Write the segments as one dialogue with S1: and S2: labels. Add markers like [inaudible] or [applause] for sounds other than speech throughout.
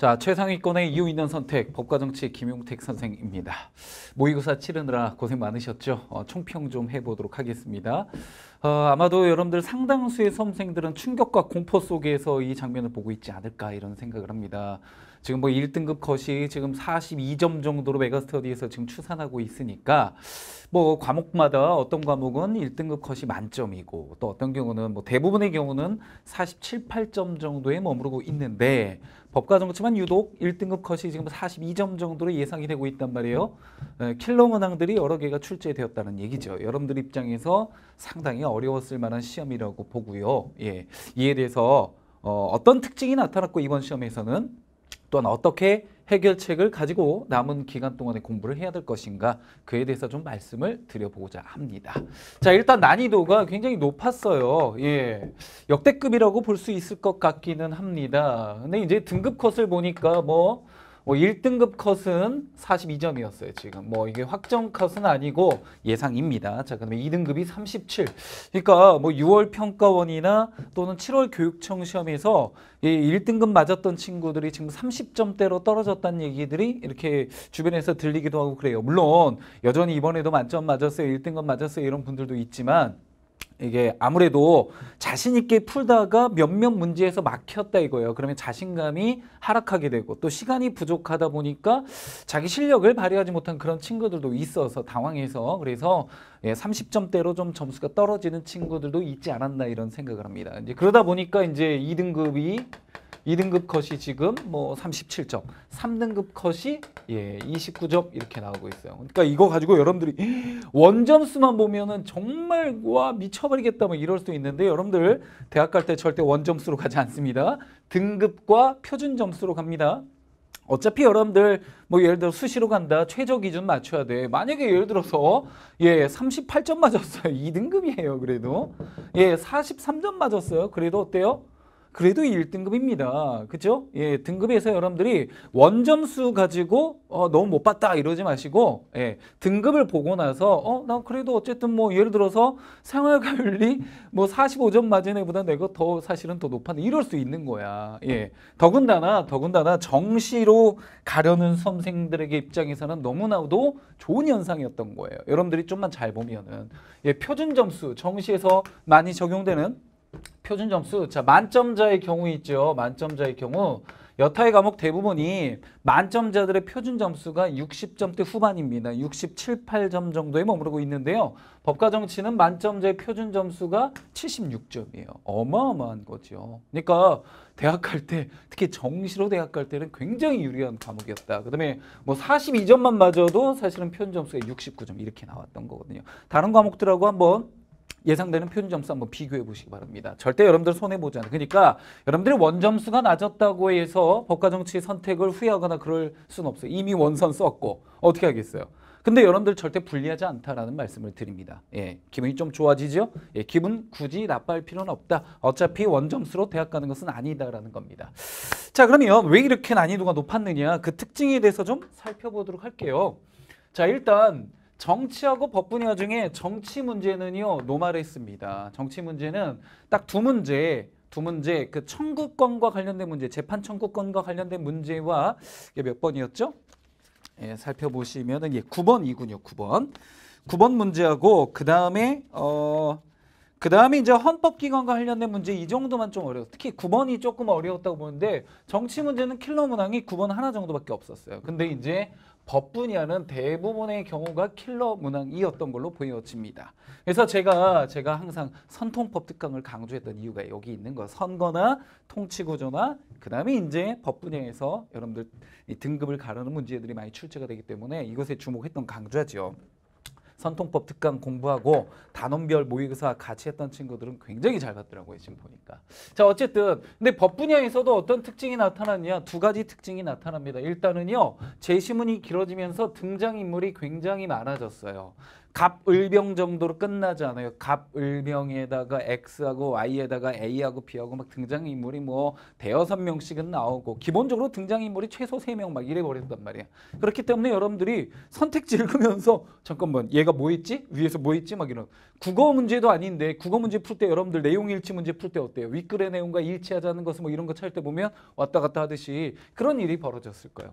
S1: 자, 최상위권의 이유 있는 선택, 법과정치 김용택 선생입니다. 모의고사 치르느라 고생 많으셨죠? 어, 총평 좀 해보도록 하겠습니다. 어, 아마도 여러분들 상당수의 수험생들은 충격과 공포 속에서 이 장면을 보고 있지 않을까 이런 생각을 합니다. 지금 뭐 1등급 컷이 지금 42점 정도로 메가스터디에서 지금 추산하고 있으니까 뭐 과목마다 어떤 과목은 1등급 컷이 만점이고 또 어떤 경우는 뭐 대부분의 경우는 47, 8점 정도에 머무르고 있는데 법과정치만 유독 1등급 컷이 지금 42점 정도로 예상이 되고 있단 말이에요. 예, 킬러 문항들이 여러 개가 출제되었다는 얘기죠. 여러분들 입장에서 상당히 어려웠을 만한 시험이라고 보고요. 예, 이에 대해서 어, 어떤 특징이 나타났고 이번 시험에서는 또한 어떻게 해결책을 가지고 남은 기간 동안에 공부를 해야 될 것인가 그에 대해서 좀 말씀을 드려보고자 합니다. 자 일단 난이도가 굉장히 높았어요. 예, 역대급이라고 볼 수 있을 것 같기는 합니다. 근데 이제 등급 컷을 보니까 뭐뭐 1등급 컷은 42점이었어요. 지금 뭐 이게 확정 컷은 아니고 예상입니다. 자, 그러면 2등급이 37. 그러니까 뭐 6월 평가원이나 또는 7월 교육청 시험에서 이 1등급 맞았던 친구들이 지금 30점대로 떨어졌다는 얘기들이 이렇게 주변에서 들리기도 하고 그래요. 물론 여전히 이번에도 만점 맞았어요. 1등급 맞았어요. 이런 분들도 있지만 이게 아무래도 자신 있게 풀다가 몇몇 문제에서 막혔다 이거예요. 그러면 자신감이 하락하게 되고 또 시간이 부족하다 보니까 자기 실력을 발휘하지 못한 그런 친구들도 있어서 당황해서 그래서 예, 30점대로 좀 점수가 떨어지는 친구들도 있지 않았나 이런 생각을 합니다. 이제 그러다 보니까 이제 2등급이 2등급 컷이 지금 뭐 37점, 3등급 컷이 예 29점 이렇게 나오고 있어요. 그러니까 이거 가지고 여러분들이 [gasps] 원점수만 보면은 정말 와 미쳐버리겠다 뭐 이럴 수 있는데 여러분들 대학 갈 때 절대 원점수로 가지 않습니다. 등급과 표준 점수로 갑니다. 어차피 여러분들 뭐 예를 들어 수시로 간다 최저 기준 맞춰야 돼 만약에 예를 들어서 예 38점 맞았어요 2등급이에요 그래도 예 43점 맞았어요 그래도 어때요 그래도 1등급입니다. 그죠? 예, 등급에서 여러분들이 원점수 가지고 어, 너무 못 봤다 이러지 마시고 예, 등급을 보고 나서 어, 나 그래도 어쨌든 뭐 예를 들어서 생활관리 [laughs] 뭐 45점 맞은 애보다 내가 더 사실은 더 높았네 이럴 수 있는 거야. 예, 더군다나 더군다나 정시로 가려는 선생들에게 입장에서는 너무나도 좋은 현상이었던 거예요. 여러분들이 좀만 잘 보면은 예, 표준 점수 정시에서 많이 적용되는 표준 점수. 자, 만점자의 경우 있죠. 만점자의 경우 여타의 과목 대부분이 만점자들의 표준 점수가 60점대 후반입니다. 67, 8점 정도에 머무르고 있는데요. 법과 정치는 만점자의 표준 점수가 76점이에요. 어마어마한 거죠. 그러니까 대학 갈 때 특히 정시로 대학 갈 때는 굉장히 유리한 과목이었다. 그다음에 뭐 42점만 맞아도 사실은 표준 점수가 69점 이렇게 나왔던 거거든요. 다른 과목들하고 한번 예상되는 표준 점수 한번 비교해 보시기 바랍니다. 절대 여러분들 손해 보지 않아요. 그러니까 여러분들이 원 점수가 낮았다고 해서 법과 정치 선택을 후회하거나 그럴 수는 없어요. 이미 원선 썼고 어떻게 하겠어요? 근데 여러분들 절대 불리하지 않다라는 말씀을 드립니다. 예, 기분이 좀 좋아지죠? 예, 기분 굳이 나빠할 필요는 없다. 어차피 원점수로 대학 가는 것은 아니다라는 겁니다. 자, 그러면 왜 이렇게 난이도가 높았느냐 그 특징에 대해서 좀 살펴보도록 할게요. 자, 일단 정치하고 법 분야 중에 정치 문제는요 노말했습니다. 정치 문제는 딱 두 문제 두 문제 그 청구권과 관련된 문제 재판 청구권과 관련된 문제와 이게 몇 번이었죠? 예, 살펴보시면은 예, 9번이군요. 9번. 9번 문제하고 그 다음에 어그 다음에 이제 헌법기관과 관련된 문제 이 정도만 좀 어려워. 특히 9번이 조금 어려웠다고 보는데 정치 문제는 킬러 문항이 9번 하나 정도밖에 없었어요. 근데 이제 법 분야는 대부분의 경우가 킬러 문항이었던 걸로 보여집니다. 그래서 제가 제가 항상 선통법 특강을 강조했던 이유가 여기 있는 거 선거나 통치구조나 그 다음에 이제 법 분야에서 여러분들 등급을 가르는 문제들이 많이 출제가 되기 때문에 이것에 주목했던 강좌죠. 조 선통법 특강 공부하고 단원별 모의고사 같이 했던 친구들은 굉장히 잘 봤더라고요. 지금 보니까. 자 어쨌든 근데 법 분야에서도 어떤 특징이 나타났냐 두 가지 특징이 나타납니다. 일단은요. 제시문이 길어지면서 등장인물이 굉장히 많아졌어요. 갑을병 정도로 끝나지 않아요. 갑을병에다가 X하고 Y에다가 A하고 B하고 막 등장인물이 뭐 대여섯 명씩은 나오고 기본적으로 등장인물이 최소 세 명 막 이래 버렸단 말이야. 그렇기 때문에 여러분들이 선택 지르면서 잠깐만 얘가 뭐 했지? 위에서 뭐 했지? 막 이런 국어 문제도 아닌데 국어 문제 풀 때 여러분들 내용 일치 문제 풀 때 어때요? 윗글의 내용과 일치하지 않 것은 뭐 이런 거찾때 보면 왔다 갔다 하듯이 그런 일이 벌어졌을 거예요.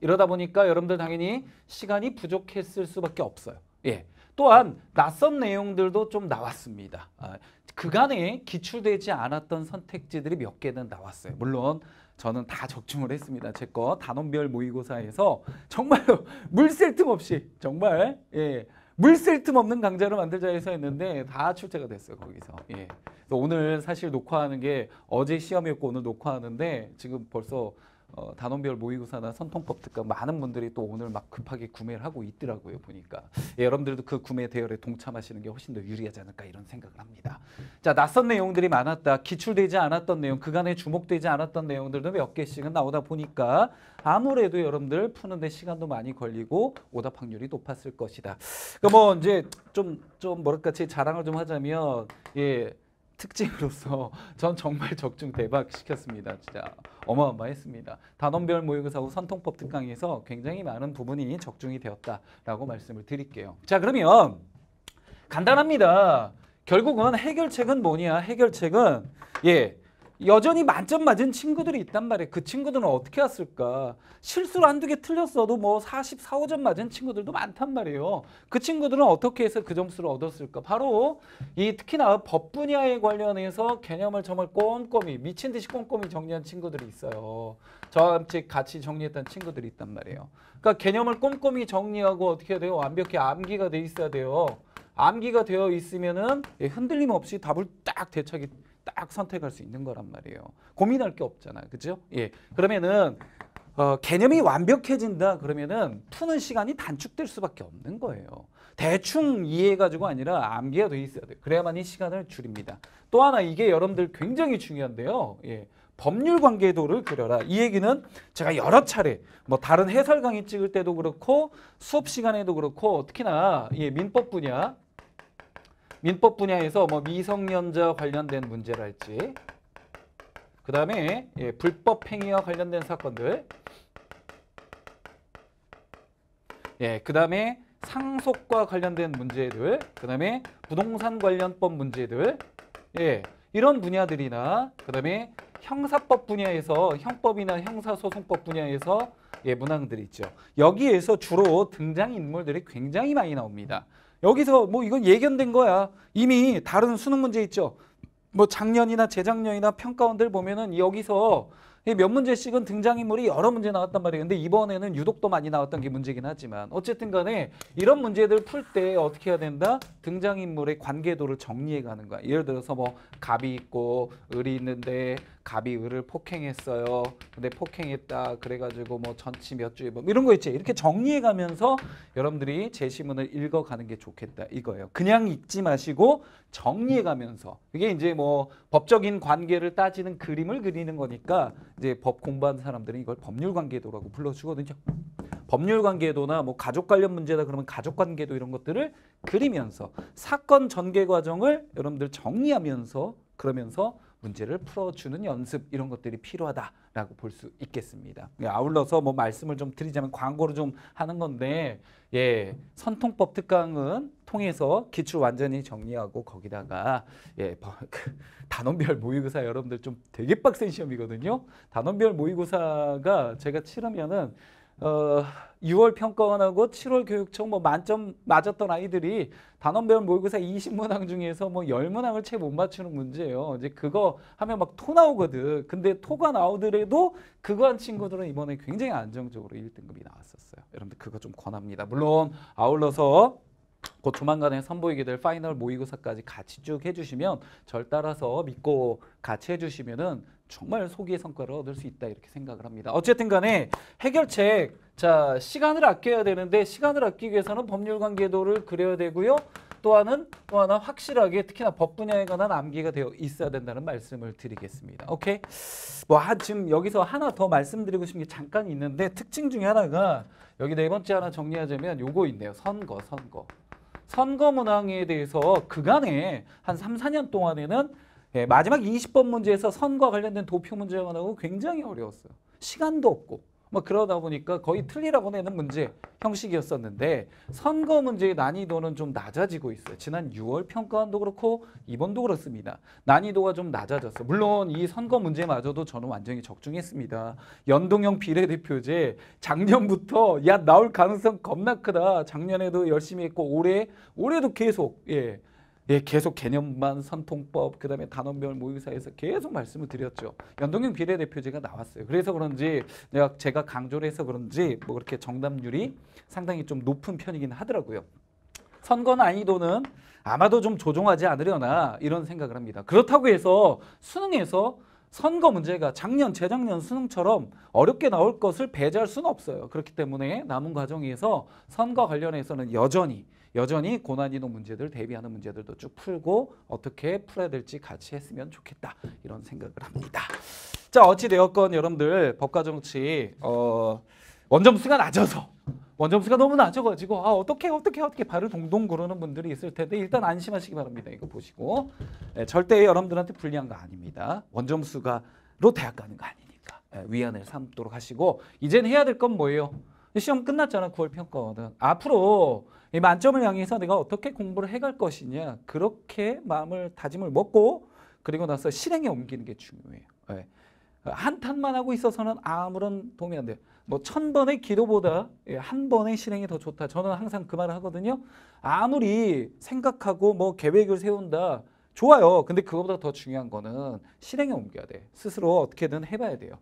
S1: 이러다 보니까 여러분들 당연히 시간이 부족했을 수밖에 없어요. 예. 또한 낯선 내용들도 좀 나왔습니다. 아, 그간에 기출되지 않았던 선택지들이 몇 개는 나왔어요. 물론 저는 다 적중을 했습니다. 제 거 단원별 모의고사에서 정말로 [laughs] 물쓸 틈 없이 정말 예, 물쓸 틈 없는 강좌를 만들자 해서 했는데 다 출제가 됐어요. 거기서. 예. 오늘 사실 녹화하는 게 어제 시험이었고 오늘 녹화하는데 지금 벌써 어, 단원별 모의고사나 선통법 특강 많은 분들이 또 오늘 막 급하게 구매를 하고 있더라고요 보니까 예, 여러분들도 그 구매 대열에 동참하시는 게 훨씬 더 유리하지 않을까 이런 생각을 합니다 자 낯선 내용들이 많았다 기출되지 않았던 내용 그간에 주목되지 않았던 내용들도 몇 개씩은 나오다 보니까 아무래도 여러분들 푸는데 시간도 많이 걸리고 오답 확률이 높았을 것이다 그뭐 그러니까 이제 좀좀 좀 뭐랄까 제 자랑을 좀 하자면 예 특징으로서 [laughs] 전 정말 적중 대박 시켰습니다. 진짜 어마어마했습니다. 단원별 모의고사고 선통법 특강에서 굉장히 많은 부분이 적중이 되었다라고 말씀을 드릴게요. 자 그러면 간단합니다. 결국은 해결책은 뭐냐? 해결책은 예 여전히 만점 맞은 친구들이 있단 말이에요. 그 친구들은 어떻게 왔을까? 실수로 한두 개 틀렸어도 뭐 44, 5점 맞은 친구들도 많단 말이에요. 그 친구들은 어떻게 해서 그 점수를 얻었을까? 바로 이 특히나 법 분야에 관련해서 개념을 정말 꼼꼼히 미친 듯이 꼼꼼히 정리한 친구들이 있어요. 저와 같이 정리했던 친구들이 있단 말이에요. 그러니까 개념을 꼼꼼히 정리하고 어떻게 해야 돼요? 완벽히 암기가 돼 있어야 돼요. 암기가 되어 있으면은 예, 흔들림 없이 답을 딱 대차기 딱 선택할 수 있는 거란 말이에요. 고민할 게 없잖아요. 그죠? 예. 그러면은 어, 개념이 완벽해진다 그러면은 푸는 시간이 단축될 수밖에 없는 거예요. 대충 이해가지고 아니라 암기가 돼 있어야 돼요. 그래야만 이 시간을 줄입니다. 또 하나 이게 여러분들 굉장히 중요한데요. 예. 법률 관계도를 그려라. 이 얘기는 제가 여러 차례 뭐 다른 해설 강의 찍을 때도 그렇고 수업 시간에도 그렇고 특히나 예, 민법 분야 민법 분야에서 뭐 미성년자 관련된 문제랄지 그 다음에 예, 불법 행위와 관련된 사건들 예, 그 다음에 상속과 관련된 문제들 그 다음에 부동산 관련법 문제들 예, 이런 분야들이나 그 다음에 형사법 분야에서 형법이나 형사소송법 분야에서 예, 문항들이 있죠. 여기에서 주로 등장인물들이 굉장히 많이 나옵니다. 여기서 뭐 이건 예견된 거야. 이미 다른 수능 문제 있죠. 뭐 작년이나 재작년이나 평가원들 보면은 여기서 몇 문제씩은 등장인물이 여러 문제 나왔단 말이에요. 근데 이번에는 유독 더 많이 나왔던 게 문제긴 하지만 어쨌든 간에 이런 문제들 을풀 때 어떻게 해야 된다? 등장인물의 관계도를 정리해 가는 거야. 예를 들어서 뭐 갑이 있고 을이 있는데 갑이 을을 폭행했어요. 근데 폭행했다. 그래가지고 뭐 전치 몇 주에 뭐 이런 거 있지. 이렇게 정리해 가면서 여러분들이 제시문을 읽어가는 게 좋겠다. 이거예요. 그냥 읽지 마시고 정리해 가면서 이게 이제 뭐 법적인 관계를 따지는 그림을 그리는 거니까 이제 법 공부한 사람들은 이걸 법률관계도라고 불러주거든요. 법률관계도나 뭐 가족 관련 문제다 그러면 가족관계도 이런 것들을 그리면서 사건 전개 과정을 여러분들 정리하면서 그러면서 문제를 풀어주는 연습 이런 것들이 필요하다라고 볼 수 있겠습니다. 예, 아울러서 뭐 말씀을 좀 드리자면 광고를 좀 하는 건데 예 선통법 특강은 통해서 기출 완전히 정리하고 거기다가 예 [laughs] 그 단원별 모의고사 여러분들 좀 되게 빡센 시험이거든요. 단원별 모의고사가 제가 치르면은 어, 6월 평가원하고 7월 교육청 뭐 만점 맞았던 아이들이 단원별 모의고사 20문항 중에서 뭐 10문항을 채 못 맞추는 문제예요. 이제 그거 하면 막 토 나오거든. 근데 토가 나오더라도 그거 한 친구들은 이번에 굉장히 안정적으로 1등급이 나왔었어요. 여러분들 그거 좀 권합니다. 물론 아울러서 곧 조만간에 선보이게 될 파이널 모의고사까지 같이 쭉 해주시면 절 따라서 믿고 같이 해주시면은 정말 소기의 성과를 얻을 수 있다 이렇게 생각을 합니다. 어쨌든 간에 해결책 자 시간을 아껴야 되는데 시간을 아끼기 위해서는 법률관계도를 그려야 되고요. 또한은 또 하나 확실하게 특히나 법 분야에 관한 암기가 되어 있어야 된다는 말씀을 드리겠습니다. 오케이. 뭐 하, 지금 여기서 하나 더 말씀드리고 싶은 게 잠깐 있는데 특징 중에 하나가 여기 네 번째 하나 정리하자면 요거 있네요. 선거, 선거. 선거 문항에 대해서 그간에 한 3, 4년 동안에는 예, 마지막 20번 문제에서 선거 와 관련된 도표 문제가 나고 굉장히 어려웠어요. 시간도 없고. 뭐 그러다 보니까 거의 틀리라고 내는 문제 형식이었었는데 선거 문제의 난이도는 좀 낮아지고 있어요. 지난 6월 평가원도 그렇고 이번도 그렇습니다. 난이도가 좀 낮아졌어. 물론 이 선거 문제마저도 저는 완전히 적중했습니다. 연동형 비례대표제 작년부터 야 나올 가능성 겁나 크다. 작년에도 열심히 했고 올해 올해도 계속 예. 예, 계속 개념만 선통법, 그다음에 단원별 모의사에서 계속 말씀을 드렸죠. 연동형 비례대표제가 나왔어요. 그래서 그런지 내가 제가 강조를 해서 그런지 뭐 그렇게 정답률이 상당히 좀 높은 편이긴 하더라고요. 선거 난이도는 아마도 좀 조정하지 않으려나 이런 생각을 합니다. 그렇다고 해서 수능에서 선거 문제가 작년, 재작년 수능처럼 어렵게 나올 것을 배제할 수는 없어요. 그렇기 때문에 남은 과정에서 선거 관련해서는 여전히 여전히 고난이도 문제들 대비하는 문제들도 쭉 풀고 어떻게 풀어야 될지 같이 했으면 좋겠다 이런 생각을 합니다. 자 어찌 되었건 여러분들 법과 정치 어, 원점수가 낮아서 원점수가 너무 낮아가지고 아 어떻게 어떻게 어떻게 발을 동동 구르는 분들이 있을 텐데 일단 안심하시기 바랍니다. 이거 보시고 네, 절대 여러분들한테 불리한 거 아닙니다. 원점수가로 대학 가는 거 아니니까 네, 위안을 삼도록 하시고 이젠 해야 될 건 뭐예요? 시험 끝났잖아. 9월 평가거든. 앞으로 이 만점을 향해서 내가 어떻게 공부를 해갈 것이냐. 그렇게 마음을 다짐을 먹고 그리고 나서 실행에 옮기는 게 중요해요. 네. 한탄만 하고 있어서는 아무런 도움이 안 돼요. 뭐 천 번의 기도보다 예, 한 번의 실행이 더 좋다. 저는 항상 그 말을 하거든요. 아무리 생각하고 뭐 계획을 세운다. 좋아요. 근데 그거보다 더 중요한 거는 실행에 옮겨야 돼. 스스로 어떻게든 해봐야 돼요.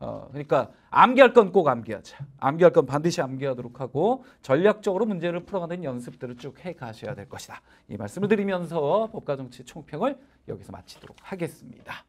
S1: 어, 그러니까 암기할 건 꼭 암기하자. 암기할 건 반드시 암기하도록 하고 전략적으로 문제를 풀어가는 연습들을 쭉 해 가셔야 될 것이다. 이 말씀을 드리면서 법과 정치 총평을 여기서 마치도록 하겠습니다.